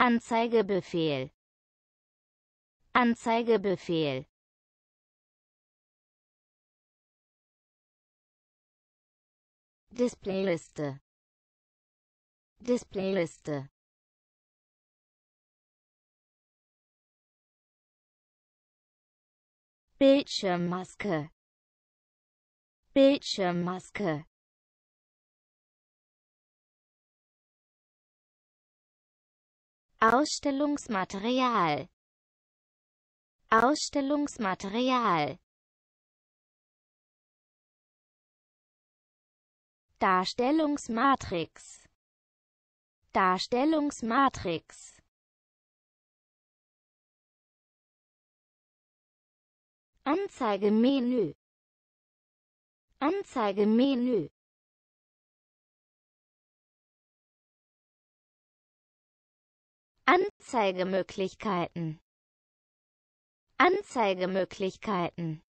Anzeigebefehl Anzeigebefehl Displayliste Displayliste Bildschirmmaske Bildschirmmaske Ausstellungsmaterial Ausstellungsmaterial Darstellungsmatrix Darstellungsmatrix Anzeigemenü Anzeigemenü Anzeigemöglichkeiten Anzeigemöglichkeiten